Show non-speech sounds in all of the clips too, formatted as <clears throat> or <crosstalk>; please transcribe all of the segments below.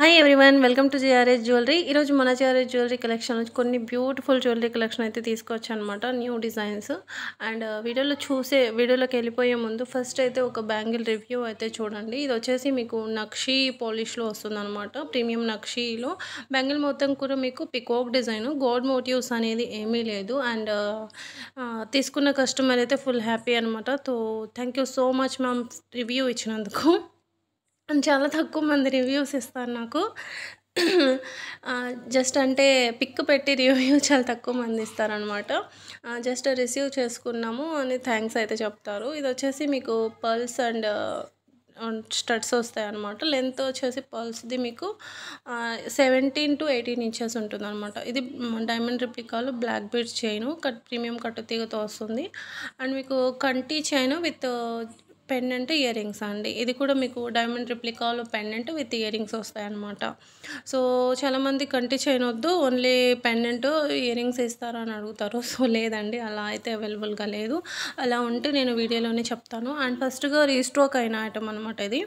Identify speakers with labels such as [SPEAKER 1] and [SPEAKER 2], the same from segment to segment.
[SPEAKER 1] hi everyone welcome to GRS jewellery ఈరోజు మన GRS jewellery collection వచ్చి కొన్ని బ్యూటిఫుల్ జ్యువెలరీ కలెక్షన్ అయితే తీసుకొచ్చాను అనమాట న్యూ డిజైన్స్ అండ్ వీడియోలో చూసే వీడియోలోకి వెళ్ళిపోయే ముందు ఫస్ట్ అయితే ఒక బ్యాంగిల్ రివ్యూ అయితే చూడండి ఇది వచ్చేసి మీకు నక్షీ పాలిష్లో వస్తుందన్నమాట ప్రీమియం నక్షీలో బ్యాంగిల్ మొత్తం కూడా మీకు పికాక్ డిజైన్ గోల్డ్ మోటివ్స్ అనేది ఏమీ లేదు అండ్ uh, uh, తీసుకున్న కస్టమర్ అయితే ఫుల్ హ్యాపీ అనమాట తో thank you so much ma'am review ఇచ్చినందుకు చాలా తక్కువ మంది రివ్యూస్ ఇస్తారు నాకు జస్ట్ అంటే పిక్ పెట్టి రివ్యూ చాలా తక్కువ మంది ఇస్తారనమాట జస్ట్ రిసీవ్ చేసుకున్నాము అని థ్యాంక్స్ అయితే చెప్తారు ఇది వచ్చేసి మీకు పల్స్ అండ్ స్టడ్స్ వస్తాయి అనమాట లెంత్ వచ్చేసి పల్స్ది మీకు సెవెంటీన్ టు ఎయిటీన్ ఇంచెస్ ఉంటుంది అనమాట ఇది డైమండ్ రిప్లికాలు black bead chain cut premium కట్టు తీగతో వస్తుంది అండ్ మీకు కంటి chain with pendant ear rings అండి ఇది కూడా మీకు డైమండ్ రిప్లికాలు పెండెంట్ విత్ ఇయర్ రింగ్స్ వస్తాయన్నమాట సో చాలామంది కంటి చైన్ వద్దు ఓన్లీ పెండెంట్ ఇయర్ రింగ్స్ ఇస్తారా అని అడుగుతారు సో లేదండి అలా అయితే అవైలబుల్గా లేదు అలా ఉంటే నేను వీడియోలోనే చెప్తాను అండ్ ఫస్ట్గా రీస్ట్రోక్ అయిన ఐటమ్ అనమాట ఇది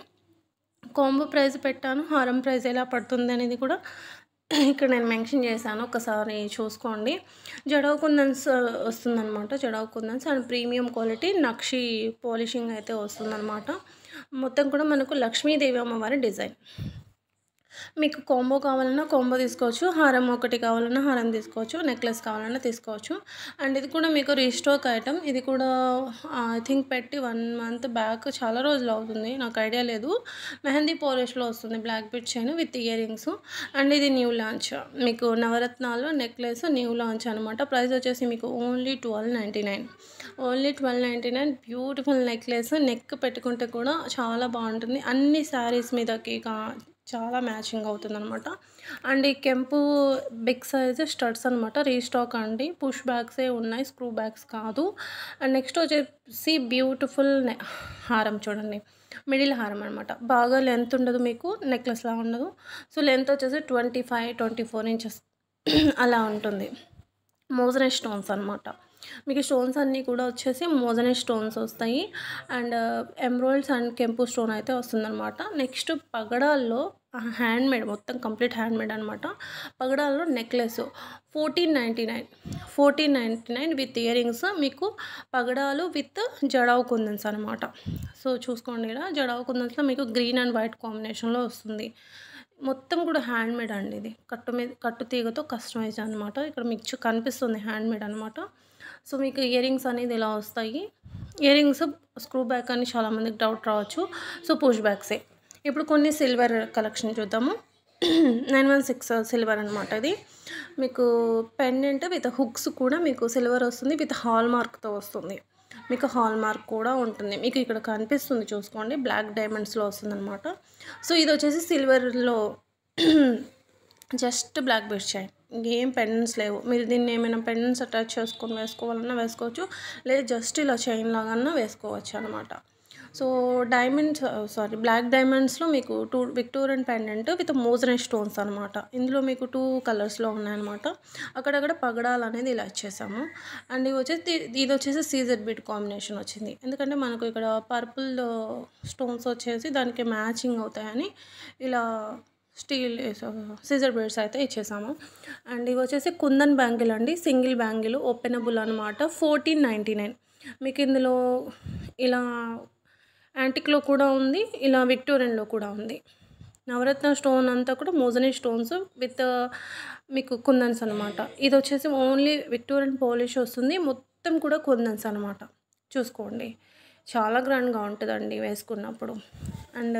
[SPEAKER 1] కాంబో ప్రైస్ పెట్టాను హారం ప్రైస్ ఎలా పడుతుంది అనేది కూడా ఇక్కడ నేను మెన్షన్ చేశాను ఒకసారి చూసుకోండి జడవ కుందన్స్ వస్తుందన్నమాట జడవ కుందన్స్ అండ్ ప్రీమియం క్వాలిటీ నక్షి పాలిషింగ్ అయితే వస్తుందనమాట మొత్తం కూడా మనకు లక్ష్మీదేవి అమ్మవారి డిజైన్ మీకు కాంబో కావాలన్నా కాంబో తీసుకోవచ్చు హారం ఒకటి కావాలన్నా హారం తీసుకోవచ్చు నెక్లెస్ కావాలన్నా తీసుకోవచ్చు అండ్ ఇది కూడా మీకు రీస్టోక్ ఐటమ్ ఇది కూడా ఐ థింక్ పెట్టి వన్ మంత్ బ్యాక్ చాలా రోజులు అవుతుంది నాకు ఐడియా లేదు మెహందీ పోలిష్లో వస్తుంది black bead chain with ear rings and ఇది న్యూ లాంచ్ మీకు నవరత్నాలు నెక్లెస్ న్యూ లాంచ్ అనమాట ప్రైస్ వచ్చేసి మీకు only twelve ninety nine only twelve ninety nine beautiful necklace neck పెట్టుకుంటే కూడా చాలా బాగుంటుంది అన్ని శారీస్ మీదకి చాలా మ్యాచింగ్ అవుతుంది అనమాట అండ్ ఈ కెంపు బిగ్ సైజ్ స్టడ్స్ అనమాట రీస్టాక్ అండి పుష్ బ్యాగ్సే ఉన్నాయి స్క్రూ బ్యాగ్స్ కాదు అండ్ నెక్స్ట్ వచ్చేసి బ్యూటిఫుల్ హారం చూడండి మిడిల్ హారం అనమాట బాగా లెంత్ ఉండదు మీకు నెక్లెస్లా ఉండదు సో లెంత్ వచ్చేసి twenty five twenty four inches అలా ఉంటుంది మోజనే స్టోన్స్ అనమాట మీకు స్టోన్స్ అన్నీ కూడా వచ్చేసి మోజనే స్టోన్స్ వస్తాయి అండ్ uh, ఎమ్రాయిడ్స్ అండ్ కెంపు స్టోన్ అయితే వస్తుందన్నమాట నెక్స్ట్ పగడాల్లో హ్యాండ్ మేడ్ మొత్తం కంప్లీట్ హ్యాండ్ అనమాట పగడాల్లో necklace fourteen ninety nine fourteen ninety nine with earrings మీకు పగడాలు విత్ జడావు కుందన్స్ అనమాట సో చూసుకోండి ఇక్కడ జడావు కుందన్స్లో మీకు గ్రీన్ అండ్ వైట్ కాంబినేషన్లో వస్తుంది మొత్తం కూడా హ్యాండ్మేడ్ అండి ఇది కట్టు మీద కట్టు తీగతో కస్టమైజ్ అనమాట ఇక్కడ మీకు కనిపిస్తుంది హ్యాండ్మేడ్ అనమాట సో మీకు ఇయర్ రింగ్స్ అనేది ఇలా వస్తాయి ఇయర్ రింగ్స్ స్క్రూ బ్యాక్ అని చాలామందికి డౌట్ రావచ్చు సో పుష్ బ్యాక్సే ఇప్పుడు కొన్ని సిల్వర్ కలెక్షన్ చూద్దాము నైన్ వన్ సిక్స్ సిల్వర్ అనమాట ఇది మీకు పెండెంట్ విత్ హుక్స్ కూడా మీకు సిల్వర్ వస్తుంది విత్ హాల్ మార్క్తో వస్తుంది మీకు హాల్ మార్క్ కూడా ఉంటుంది మీకు ఇక్కడ కనిపిస్తుంది చూసుకోండి బ్లాక్ డైమండ్స్లో వస్తుందన్నమాట సో ఇది వచ్చేసి సిల్వర్లో <clears throat> జస్ట్ బ్లాక్ బెడ్ చైన్ ఇంకేం పెండెంట్స్ లేవు మీరు దీన్ని ఏమైనా పెండెంట్స్ అటాచ్ చేసుకొని వేసుకోవాలన్నా వేసుకోవచ్చు లేదు జస్ట్ ఇలా చైన్ లాగా వేసుకోవచ్చు అనమాట సో డైమండ్స్ సారీ బ్లాక్ డైమండ్స్లో మీకు టూ విక్టోరియన్ పెండెంట్ విత్ మోజన్ స్టోన్స్ అనమాట ఇందులో మీకు టూ కలర్స్లో ఉన్నాయన్నమాట అక్కడక్కడ పగడాలు అనేది ఇలా ఇచ్చేసాము అండ్ ఇవి వచ్చేసి ఇది వచ్చేసి సీజర్ బిట్ కాంబినేషన్ వచ్చింది ఎందుకంటే మనకు ఇక్కడ పర్పుల్ స్టోన్స్ వచ్చేసి దానికి మ్యాచింగ్ అవుతాయని ఇలా స్టీల్ సీజర్ బ్రేడ్స్ అయితే ఇచ్చేసాము అండ్ ఇవి వచ్చేసి కుందన్ బ్యాంగిల్ అండి సింగిల్ బ్యాంగిల్ ఓపెనబుల్ అనమాట ఫోర్టీన్ నైంటీ నైన్ మీకు ఇందులో ఇలా యాంటిక్లో కూడా ఉంది ఇలా విక్టోరియన్లో కూడా ఉంది నవరత్న స్టోన్ అంతా కూడా మోజనీ స్టోన్స్ విత్ మీకు కుందన్స్ అనమాట ఇది వచ్చేసి ఓన్లీ విక్టోరియన్ పోలిష్ వస్తుంది మొత్తం కూడా కుందన్స్ అనమాట చూసుకోండి చాలా గ్రాండ్గా ఉంటుందండి వేసుకున్నప్పుడు అండ్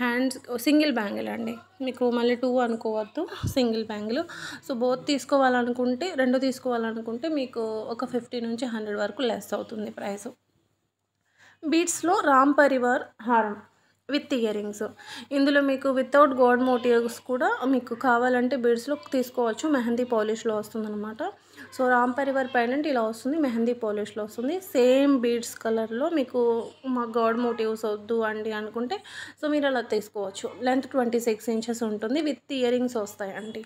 [SPEAKER 1] హ్యాండ్స్ సింగిల్ బ్యాంగిల్ అండి మీకు మళ్ళీ టూ అనుకోవద్దు సింగిల్ బ్యాంగిల్ సో బోత్ తీసుకోవాలనుకుంటే రెండు తీసుకోవాలనుకుంటే మీకు ఒక ఫిఫ్టీ నుంచి హండ్రెడ్ వరకు లెస్ అవుతుంది ప్రైస్ బీట్స్లో రామ్ పరివార్ హారం విత్ ఇయరింగ్స్ ఇందులో మీకు వితౌట్ గోడ్ మోటివ్స్ కూడా మీకు కావాలంటే బీడ్స్లో తీసుకోవచ్చు మెహందీ పాలిష్లో వస్తుందన్నమాట సో రామ్ పరివార్ పైనంట్ ఇలా వస్తుంది మెహందీ పోలిష్లో వస్తుంది సేమ్ బీడ్స్ కలర్లో మీకు మా గాడ్ మోటివ్స్ వద్దు అండి అనుకుంటే సో మీరు అలా తీసుకోవచ్చు లెంత్ ట్వంటీ సిక్స్ ఇంచెస్ ఉంటుంది విత్ ఇయరింగ్స్ వస్తాయండి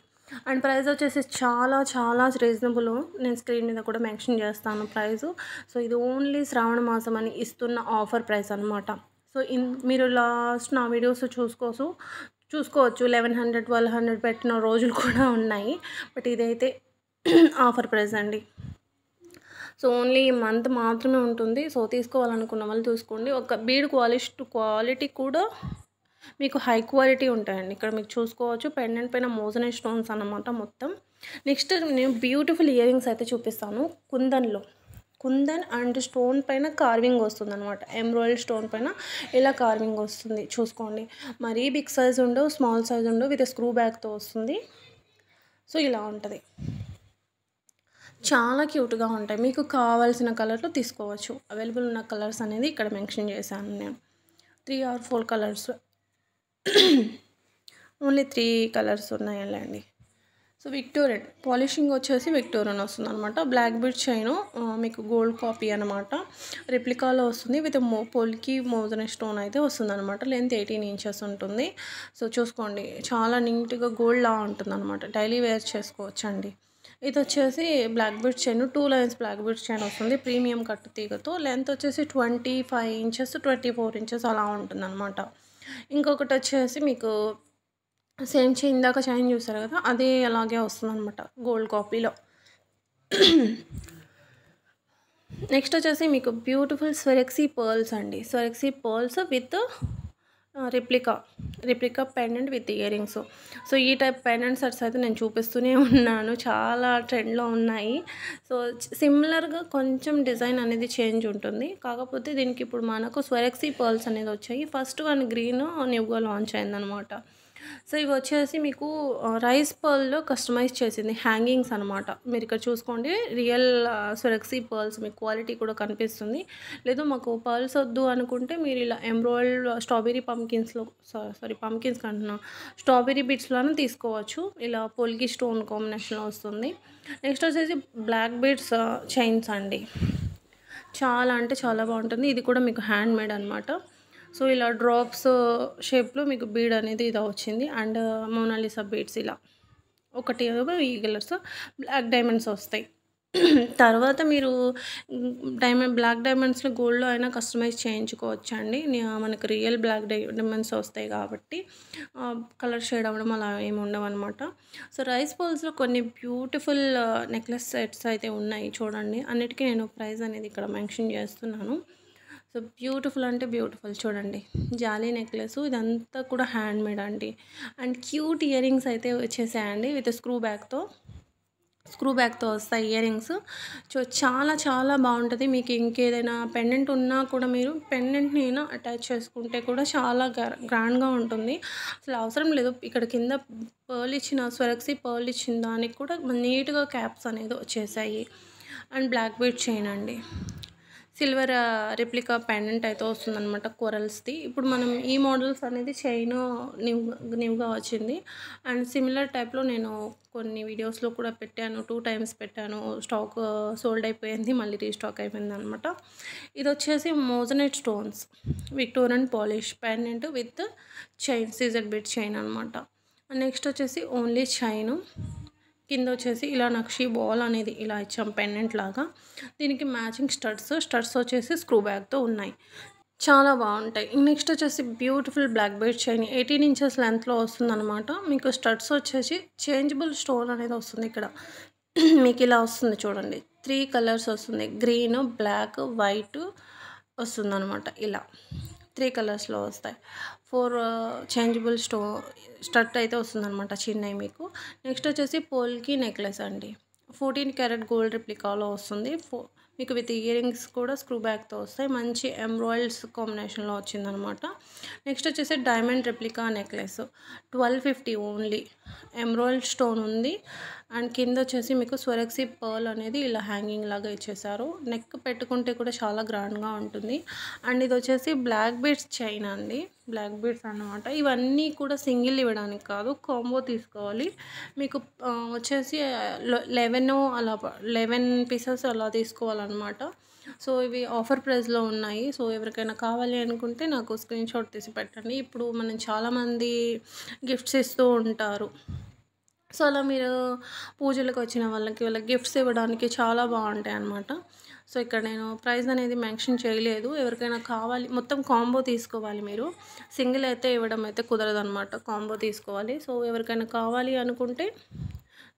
[SPEAKER 1] అండ్ ప్రైస్ వచ్చేసి చాలా చాలా రీజనబుల్ నేను స్క్రీన్ మీద కూడా మెన్షన్ చేస్తాను ప్రైస్ సో ఇది ఓన్లీ శ్రావణ మాసం అని ఇస్తున్న ఆఫర్ ప్రైస్ అనమాట సో ఇన్ మీరు లాస్ట్ నా వీడియోస్ చూసుకోవచ్చు చూసుకోవచ్చు లెవెన్ హండ్రెడ్ ట్వెల్వ్ హండ్రెడ్ పెట్టిన రోజులు కూడా ఉన్నాయి బట్ ఇదైతే ఆఫర్ ప్రైస్ అండి సో ఓన్లీ ఈ మంత్ మాత్రమే ఉంటుంది సో తీసుకోవాలనుకున్న వాళ్ళు చూసుకోండి ఒక బీడ్ క్వాలిస్ట్ క్వాలిటీ కూడా మీకు హై క్వాలిటీ ఉంటాయండి ఇక్కడ మీకు చూసుకోవచ్చు పెండెంట్ పైన మోజన స్టోన్స్ అన్నమాట మొత్తం నెక్స్ట్ నేను బ్యూటిఫుల్ ఇయర్ రింగ్స్ అయితే చూపిస్తాను కుందన్లో కుందన్ అండ్ స్టోన్ పైన కార్వింగ్ వస్తుంది అనమాట ఎంబ్రాయిడ్ స్టోన్ పైన ఇలా కార్వింగ్ వస్తుంది చూసుకోండి మరీ బిగ్ సైజ్ ఉండవు స్మాల్ సైజ్ ఉండవు విత్ స్క్రూ బ్యాగ్తో వస్తుంది సో ఇలా ఉంటుంది చాలా క్యూట్గా ఉంటాయి మీకు కావాల్సిన కలర్లో తీసుకోవచ్చు అవైలబుల్ ఉన్న కలర్స్ అనేది ఇక్కడ మెన్షన్ చేశాను నేను three or four colours only three colours ఉన్నాయండి సో విక్టోరియన్ పాలిషింగ్ వచ్చేసి విక్టోరియన్ వస్తుంది అనమాట బ్లాక్ బీడ్ చైన్ మీకు గోల్డ్ కాపీ అనమాట రెప్లికాలో వస్తుంది విత్ మో పొలికి మోదన స్టోన్ అయితే వస్తుంది అనమాట లెంత్ ఎయిటీన్ ఇంచెస్ ఉంటుంది సో చూసుకోండి చాలా నీట్గా గోల్డ్లా ఉంటుంది అనమాట డైలీ వేర్ అండి ఇది వచ్చేసి black bead chain two lines black bead chain వస్తుంది ప్రీమియం కట్టు తీగతో లెంత్ వచ్చేసి twenty five inches twenty four inches అలా అనమాట ఇంకొకటి వచ్చేసి మీకు సేమ్ చైన్ ఇందాక చైన్ చూసారు కదా అదే అలాగే అనమాట గోల్డ్ కాపీలో నెక్స్ట్ వచ్చేసి మీకు బ్యూటిఫుల్ స్వెరెక్సీ పర్ల్స్ అండి Swarovski pearls with replica replica pendant with earrings so ఈ టైప్ పెండెంట్ సెట్స్ అయితే నేను చూపిస్తూనే ఉన్నాను చాలా ట్రెండ్లో ఉన్నాయి సో సిమిలర్గా కొంచెం డిజైన్ అనేది చేంజ్ ఉంటుంది కాకపోతే దీనికి ఇప్పుడు మనకు స్వరెక్సీ పర్ల్స్ అనేది వచ్చాయి ఫస్ట్ వన్ గ్రీన్ న్యూగా లాంచ్ అయిందనమాట సో ఇవి వచ్చేసి మీకు రైస్ పర్ల్లో కస్టమైజ్ చేసింది హ్యాంగింగ్స్ అనమాట మీరు ఇక్కడ చూసుకోండి రియల్ సురక్సీ పర్ల్స్ మీకు క్వాలిటీ కూడా కనిపిస్తుంది లేదు మాకు పర్ల్స్ వద్దు అనుకుంటే మీరు ఇలా ఎంబ్రాయిడ్ స్ట్రాబెరీ పంకిన్స్లో సారీ పంకిన్స్ అంటున్నా స్ట్రాబెరీ బిట్స్లోనే తీసుకోవచ్చు ఇలా పొలికి స్టోన్ కాంబినేషన్లో వస్తుంది నెక్స్ట్ వచ్చేసి బ్లాక్ బీడ్స్ చైన్స్ అండి చాలా అంటే చాలా బాగుంటుంది ఇది కూడా మీకు హ్యాండ్ మేడ్ అనమాట సో ఇలా డ్రాప్స్ షేప్లో మీకు బీడ్ అనేది ఇది వచ్చింది అండ్ మోనాలిసా బీడ్స్ ఇలా ఒకటి ఈ కలర్స్ బ్లాక్ డైమండ్స్ వస్తాయి <clears throat> తర్వాత మీరు డైమండ్ బ్లాక్ డైమండ్స్లో గోల్డ్లో అయినా కస్టమైజ్ చేయించుకోవచ్చు అండి మనకు రియల్ బ్లాక్ డైమండ్స్ వస్తాయి కాబట్టి కలర్ షేడ్ అవ్వడం అలా ఏమి అనమాట సో రైస్ బౌల్స్లో కొన్ని బ్యూటిఫుల్ నెక్లెస్ సెట్స్ అయితే ఉన్నాయి చూడండి అన్నిటికీ నేను ప్రైస్ అనేది ఇక్కడ మెన్షన్ చేస్తున్నాను సో బ్యూటిఫుల్ అంటే బ్యూటిఫుల్ చూడండి జాలీ నెక్లెస్ ఇదంతా కూడా హ్యాండ్ మేడ్ అండి అండ్ క్యూట్ ఇయర్ రింగ్స్ అయితే వచ్చేసాయండి విత్ స్క్రూ బ్యాగ్తో స్క్రూ బ్యాగ్తో వస్తాయి ఇయర్ రింగ్స్ సో చాలా చాలా బాగుంటుంది మీకు ఇంకేదైనా పెండెంట్ ఉన్నా కూడా మీరు పెండెంట్ని అయినా అటాచ్ చేసుకుంటే కూడా చాలా గ్రాండ్గా ఉంటుంది అసలు అవసరం లేదు ఇక్కడ కింద పర్ల్ ఇచ్చిన స్వరక్సీ పర్ల్ ఇచ్చిన దానికి కూడా నీట్గా క్యాప్స్ అనేది వచ్చేసాయి అండ్ బ్లాక్ బీట్ చైన్ అండి సిల్వర్ రిప్లికా పెండెంట్ అయితే వస్తుందనమాట కొరల్స్ది ఇప్పుడు మనం ఈ మోడల్స్ అనేది చైన్ న్యూ న్యూగా వచ్చింది అండ్ సిమిలర్ టైప్లో నేను కొన్ని వీడియోస్లో కూడా పెట్టాను టూ టైమ్స్ పెట్టాను స్టాక్ సోల్డ్ అయిపోయింది మళ్ళీ రీస్టాక్ అయిపోయింది అనమాట ఇది వచ్చేసి moissanite stones Victorian polish pendant with chain సీజర్ బిట్ చైన్ అనమాట నెక్స్ట్ వచ్చేసి ఓన్లీ చైన్ కింద వచ్చేసి ఇలా నక్షి బాల్ అనేది ఇలా ఇచ్చాం పెండెంట్ లాగా దీనికి మ్యాచింగ్ స్టడ్స్ స్టడ్స్ వచ్చేసి స్క్రూ బ్యాగ్తో ఉన్నాయి చాలా బాగుంటాయి నెక్స్ట్ వచ్చేసి beautiful black bead chain eighteen inches లెంత్లో అనమాట మీకు స్టడ్స్ వచ్చేసి చేంజబుల్ స్టోన్ అనేది వస్తుంది ఇక్కడ మీకు ఇలా వస్తుంది చూడండి త్రీ కలర్స్ వస్తుంది గ్రీన్ బ్లాక్ వైట్ అనమాట ఇలా త్రీ కలర్స్లో వస్తాయి ఫోర్ చేంజబుల్ స్టో స్టట్ అయితే వస్తుందన్నమాట చిన్నవి మీకు నెక్స్ట్ వచ్చేసి పోల్కి నెక్లెస్ అండి ఫోర్టీన్ క్యారెట్ గోల్డ్ రిప్లికాలో వస్తుంది ఫో మీకు విత్ ఇయరింగ్స్ కూడా స్క్రూ బ్యాక్తో వస్తాయి మంచి ఎంబ్రాయిల్స్ కాంబినేషన్లో వచ్చిందనమాట నెక్స్ట్ వచ్చేసి diamond replica necklace twelve fifty only ఎంబ్రాయిల్డ్ స్టోన్ ఉంది అండ్ కింద వచ్చేసి మీకు స్వరక్సీ పర్ల్ అనేది ఇలా హ్యాంగింగ్ లాగా ఇచ్చేసారు నెక్ పెట్టుకుంటే కూడా చాలా గ్రాండ్గా ఉంటుంది అండ్ ఇది వచ్చేసి బ్లాక్ బీడ్స్ చైన్ అండి బ్లాక్ బీడ్స్ అనమాట ఇవన్నీ కూడా సింగిల్ ఇవ్వడానికి కాదు కాంబో తీసుకోవాలి మీకు వచ్చేసి లెవెన్ అలా లెవెన్ పీసెస్ అలా తీసుకోవాలన్నమాట సో ఇవి ఆఫర్ ప్రైస్లో ఉన్నాయి సో ఎవరికైనా కావాలి అనుకుంటే నాకు స్క్రీన్ షాట్ తీసి పెట్టండి ఇప్పుడు మనం చాలామంది గిఫ్ట్స్ ఇస్తూ ఉంటారు సో అలా మీరు పూజలకు వచ్చిన వాళ్ళకి వాళ్ళకి గిఫ్ట్స్ ఇవ్వడానికి చాలా బాగుంటాయి అన్నమాట సో ఇక్కడ నేను ప్రైస్ అనేది మెన్షన్ చేయలేదు ఎవరికైనా కావాలి మొత్తం కాంబో తీసుకోవాలి మీరు సింగిల్ అయితే ఇవ్వడం అయితే కుదరదు అనమాట కాంబో తీసుకోవాలి సో ఎవరికైనా కావాలి అనుకుంటే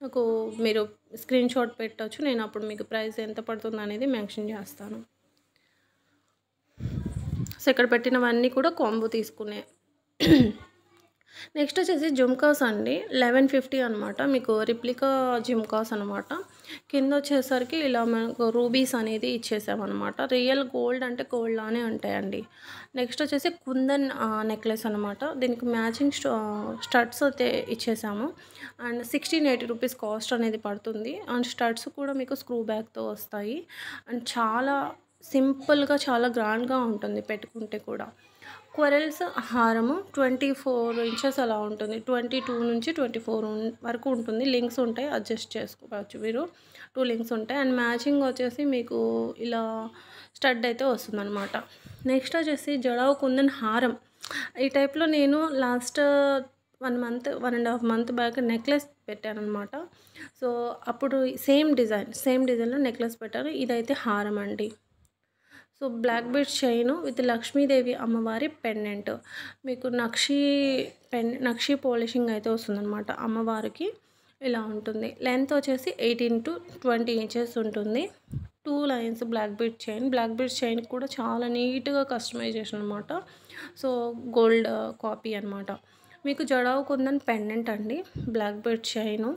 [SPEAKER 1] నాకు మీరు స్క్రీన్ షాట్ పెట్టవచ్చు నేను అప్పుడు మీకు ప్రైస్ ఎంత పడుతుంది అనేది మెన్షన్ చేస్తాను సో ఇక్కడ పెట్టినవన్నీ కూడా కాంబో తీసుకునే నెక్స్ట్ వచ్చేసి జుమ్కాస్ అండి లెవెన్ ఫిఫ్టీ అనమాట మీకు రిప్లికా జుమ్కాస్ అనమాట కింద వచ్చేసరికి ఇలా మనకు రూబీస్ అనేది ఇచ్చేసామన్నమాట రియల్ గోల్డ్ అంటే గోల్డ్ లానే ఉంటాయండి నెక్స్ట్ వచ్చేసి కుందన్ నెక్లెస్ అనమాట దీనికి మ్యాచింగ్ స్టడ్స్ అయితే ఇచ్చేసాము and sixteen eighty rupees cost అనేది పడుతుంది అండ్ స్టడ్స్ కూడా మీకు స్క్రూ బ్యాగ్తో వస్తాయి అండ్ చాలా సింపుల్గా చాలా గ్రాండ్గా ఉంటుంది పెట్టుకుంటే కూడా క్వరల్స్ హారము ట్వంటీ ఫోర్ ఇంచెస్ అలా ఉంటుంది ట్వంటీ టూ నుంచి ట్వంటీ ఫోర్ వరకు ఉంటుంది లింక్స్ ఉంటాయి అడ్జస్ట్ చేసుకోవచ్చు మీరు టూ లింక్స్ ఉంటాయి అండ్ మ్యాచింగ్ వచ్చేసి మీకు ఇలా స్టడ్ అయితే వస్తుందన్నమాట నెక్స్ట్ వచ్చేసి జడావు కుందన్ హారం ఈ టైప్లో నేను last one month one and half month back necklace పెట్టాను అనమాట సో అప్పుడు సేమ్ డిజైన్ సేమ్ డిజైన్లో నెక్లెస్ పెట్టాను ఇదైతే హారం అండి so black bead chain with Lakshmidevi అమ్మవారి పెండెంట్ మీకు నక్షి పెన్ నక్షి పోలిషింగ్ అయితే వస్తుందన్నమాట అమ్మవారికి ఇలా ఉంటుంది లెంత్ వచ్చేసి ఎయిటీన్ టు ట్వంటీ ఇంచెస్ ఉంటుంది two lines black bead chain black bead chain కూడా చాలా నీట్గా కస్టమైజేషన్ అనమాట సో గోల్డ్ కాపీ అనమాట మీకు ఉందని పెండెంట్ అండి black bead chain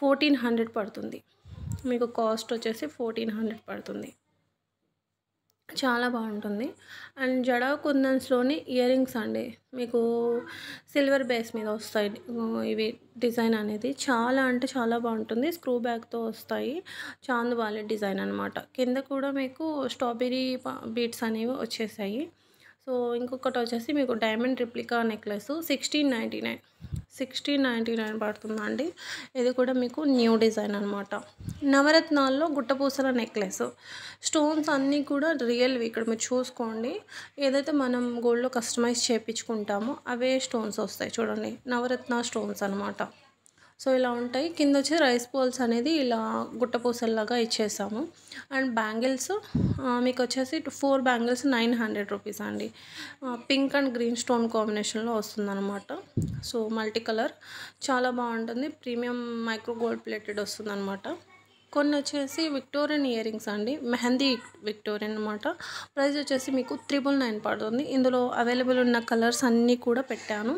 [SPEAKER 1] fourteen hundred పడుతుంది మీకు కాస్ట్ వచ్చేసి ఫోర్టీన్ హండ్రెడ్ పడుతుంది చాలా బాగుంటుంది అండ్ జడ కుందన్స్లోని ఇయర్ రింగ్స్ అండి మీకు సిల్వర్ బేస్ మీద వస్తాయి ఇవి డిజైన్ అనేది చాలా అంటే చాలా బాగుంటుంది స్క్రూ బ్యాగ్తో వస్తాయి చాంద్ వాలెట్ డిజైన్ అనమాట కింద కూడా మీకు స్ట్రాబెరీ బీట్స్ అనేవి వచ్చేసాయి సో ఇంకొకటి వచ్చేసి మీకు diamond replica necklace sixteen ninety nine sixteen ninety nine పడుతుందండి ఇది కూడా మీకు న్యూ డిజైన్ అనమాట నవరత్నాల్లో గుట్టపూసల నెక్లెస్ స్టోన్స్ అన్నీ కూడా రియల్వి ఇక్కడ మీరు చూసుకోండి ఏదైతే మనం గోల్డ్లో కస్టమైజ్ చేయించుకుంటామో అవే స్టోన్స్ వస్తాయి చూడండి నవరత్న స్టోన్స్ అనమాట సో ఇలా ఉంటాయి కింద వచ్చి రైస్ బౌల్స్ అనేది ఇలా గుట్టపూసల్లాగా ఇచ్చేసాము అండ్ బ్యాంగిల్స్ మీకు వచ్చేసి four bangles nine hundred rupees అండి పింక్ అండ్ గ్రీన్ స్టోన్ కాంబినేషన్లో వస్తుందన్నమాట సో మల్టీ కలర్ చాలా బాగుంటుంది ప్రీమియం మైక్రో గోల్డ్ ప్లేటెడ్ వస్తుందన్నమాట కొన్ని వచ్చేసి విక్టోరియన్ ఇయర్ రింగ్స్ అండి మెహందీ విక్టోరియన్ అనమాట ప్రైస్ వచ్చేసి మీకు త్రిబుల్ నైన్ పడుతుంది ఇందులో అవైలబుల్ ఉన్న కలర్స్ అన్నీ కూడా పెట్టాను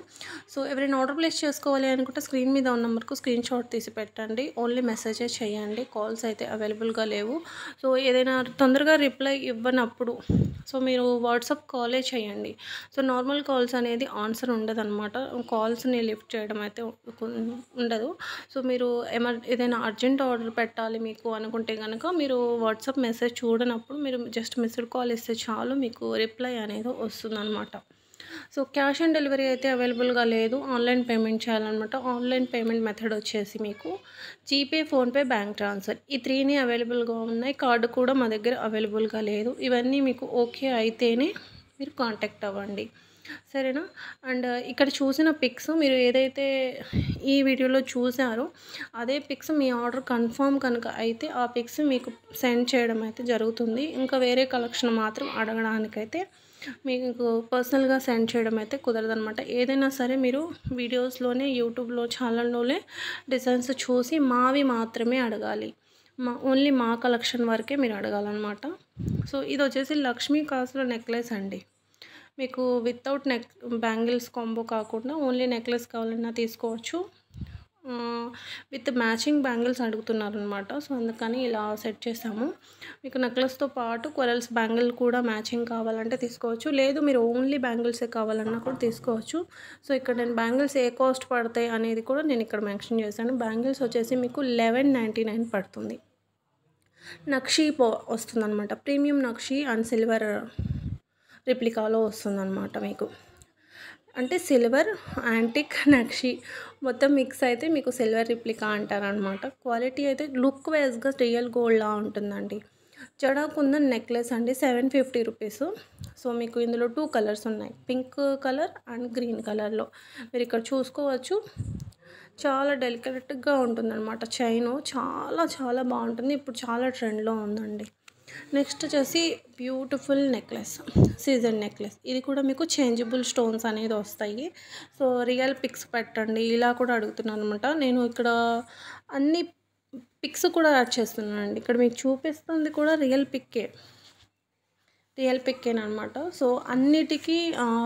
[SPEAKER 1] సో ఎవరైనా ఆర్డర్ ప్లేస్ చేసుకోవాలి అనుకుంటే స్క్రీన్ మీద ఉన్న నెంబర్కు స్క్రీన్ షాట్ తీసి పెట్టండి ఓన్లీ మెసేజే చేయండి కాల్స్ అయితే అవైలబుల్గా లేవు సో ఏదైనా తొందరగా రిప్లై ఇవ్వనప్పుడు సో మీరు వాట్సాప్ కాలే చేయండి సో నార్మల్ కాల్స్ అనేది ఆన్సర్ ఉండదు అనమాట కాల్స్ని లిఫ్ట్ చేయడం అయితే ఉండదు సో మీరు ఏమైనా ఏదైనా అర్జెంట్ ఆర్డర్ పెట్టాలి మీకు అనుకుంటే కనుక మీరు వాట్సాప్ మెసేజ్ చూడనప్పుడు మీరు జస్ట్ మిస్డ్ కాల్ ఇస్తే చాలు మీకు రిప్లై అనేది వస్తుందన్నమాట సో క్యాష్ ఆన్ డెలివరీ అయితే అవైలబుల్గా లేదు ఆన్లైన్ పేమెంట్ చేయాలన్నమాట ఆన్లైన్ పేమెంట్ మెథడ్ వచ్చేసి మీకు జీపే ఫోన్పే బ్యాంక్ ట్రాన్స్ఫర్ ఈ త్రీని అవైలబుల్గా ఉన్నాయి కార్డు కూడా మా దగ్గర అవైలబుల్గా లేదు ఇవన్నీ మీకు ఓకే అయితేనే మీరు కాంటాక్ట్ అవ్వండి సరేనా అండ్ ఇక్కడ చూసిన పిక్స్ మీరు ఏదైతే ఈ వీడియోలో చూసారో అదే పిక్స్ మీ ఆర్డర్ కన్ఫామ్ కనుక అయితే ఆ పిక్స్ మీకు సెండ్ చేయడం అయితే జరుగుతుంది ఇంకా వేరే కలెక్షన్ మాత్రం అడగడానికైతే మీకు పర్సనల్గా సెండ్ చేయడం అయితే కుదరదనమాట ఏదైనా సరే మీరు వీడియోస్లోనే యూట్యూబ్లో ఛానల్లోనే డిజైన్స్ చూసి మావి మాత్రమే అడగాలి మా ఓన్లీ మా కలెక్షన్ వరకే మీరు అడగాలన్నమాట సో ఇది వచ్చేసి లక్ష్మీ కాసుల నెక్లెస్ అండి మీకు వితౌట్ నెక్ బ్యాంగిల్స్ కాంబో కాకుండా ఓన్లీ నెక్లెస్ కావాలన్నా తీసుకోవచ్చు విత్ మ్యాచింగ్ బ్యాంగిల్స్ అడుగుతున్నారు అనమాట సో అందుకని ఇలా సెట్ చేసాము మీకు నెక్లెస్తో పాటు కొరల్స్ బ్యాంగిల్ కూడా మ్యాచింగ్ కావాలంటే తీసుకోవచ్చు లేదు మీరు ఓన్లీ బ్యాంగిల్సే కావాలన్నా కూడా తీసుకోవచ్చు సో ఇక్కడ నేను బ్యాంగిల్స్ ఏ కాస్ట్ పడతాయి అనేది కూడా నేను ఇక్కడ మెన్షన్ చేశాను బ్యాంగిల్స్ వచ్చేసి మీకు లెవెన్ నైంటీ నైన్ పడుతుంది నక్షీ పో వస్తుందన్నమాట ప్రీమియం నక్షి అండ్ సిల్వర్ రిప్లికాలో వస్తుందన్నమాట మీకు అంటే సిల్వర్ యాంటిక్ నక్షి మొత్తం మిక్స్ అయితే మీకు సిల్వర్ రిప్లికా అంటారనమాట క్వాలిటీ అయితే లుక్ వైజ్గా రియల్ గోల్డ్లా ఉంటుందండి జడాకుంద నెక్లెస్ అండి సెవెన్ ఫిఫ్టీ రూపీస్ సో మీకు ఇందులో టూ కలర్స్ ఉన్నాయి పింక్ కలర్ అండ్ గ్రీన్ కలర్లో మీరు ఇక్కడ చూసుకోవచ్చు చాలా డెలికరేట్గా ఉంటుందన్నమాట చైను చాలా చాలా బాగుంటుంది ఇప్పుడు చాలా ట్రెండ్లో ఉందండి నెక్స్ట్ వచ్చేసి బ్యూటిఫుల్ నెక్లెస్ సీజన్ నెక్లెస్ ఇది కూడా మీకు చేంజబుల్ స్టోన్స్ అనేది వస్తాయి సో రియల్ పిక్స్ పెట్టండి ఇలా కూడా అడుగుతున్నాను అనమాట నేను ఇక్కడ అన్ని పిక్స్ కూడా యాడ్ చేస్తున్నానండి ఇక్కడ మీకు చూపిస్తుంది కూడా రియల్ పిక్కే రియల్ పిక్కేన్ అనమాట సో అన్నిటికీ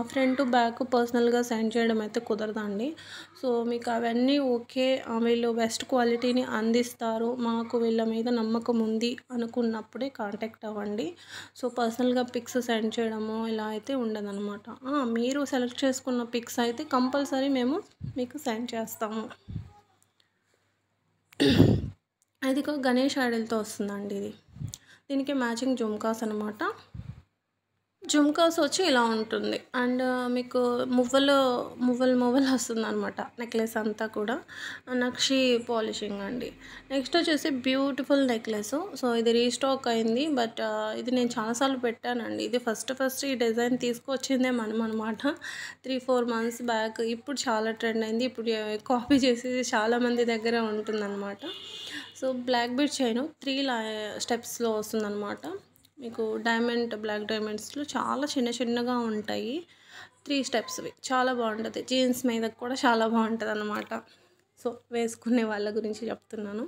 [SPEAKER 1] ఫ్రంట్ బ్యాక్ పర్సనల్గా సెండ్ చేయడం అయితే కుదరదండి సో మీకు అవన్నీ ఓకే వీళ్ళు బెస్ట్ క్వాలిటీని అందిస్తారు మాకు వీళ్ళ మీద నమ్మకం ఉంది అనుకున్నప్పుడే కాంటాక్ట్ అవ్వండి సో పర్సనల్గా పిక్స్ సెండ్ చేయడము ఇలా అయితే ఉండదన్నమాట మీరు సెలెక్ట్ చేసుకున్న పిక్స్ అయితే కంపల్సరీ మేము మీకు సెండ్ చేస్తాము అది గణేష్ ఐడల్తో వస్తుందండి ఇది దీనికి మ్యాచింగ్ జుమ్కాస్ అనమాట జుమ్కాస్ వచ్చి ఇలా ఉంటుంది అండ్ మీకు మువ్వలు మువ్వలు మువ్వలు వస్తుంది అనమాట నెక్లెస్ అంతా కూడా నక్షి పాలిషింగ్ అండి నెక్స్ట్ వచ్చేసి బ్యూటిఫుల్ నెక్లెస్ సో ఇది రీస్టాక్ అయింది బట్ ఇది నేను చాలాసార్లు పెట్టానండి ఇది ఫస్ట్ ఫస్ట్ ఈ డిజైన్ తీసుకొచ్చిందే మనం అనమాట త్రీ ఫోర్ మంత్స్ బ్యాక్ ఇప్పుడు చాలా ట్రెండ్ అయింది ఇప్పుడు కాపీ చేసేది చాలామంది దగ్గర ఉంటుందన్నమాట so black bead chain three స్టెప్స్లో వస్తుందన్నమాట మీకు డైమండ్ బ్లాక్ డైమండ్స్లో చాలా చిన్న చిన్నగా ఉంటాయి త్రీ స్టెప్స్వి చాలా బాగుంటుంది జీన్స్ మీద కూడా చాలా బాగుంటుంది అనమాట సో వేసుకునే వాళ్ళ గురించి చెప్తున్నాను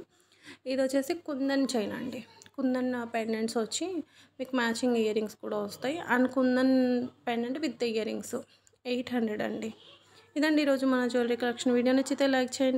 [SPEAKER 1] ఇది వచ్చేసి కుందన్ చైన్ అండి కుందన్ పెండెంట్స్ వచ్చి మీకు మ్యాచింగ్ ఇయరింగ్స్ కూడా వస్తాయి and kundan pendant with earrings eight hundred అండి ఇదండి ఈరోజు మన జ్యువెలరీ కలెక్షన్ వీడియో నచ్చితే లైక్ చేయండి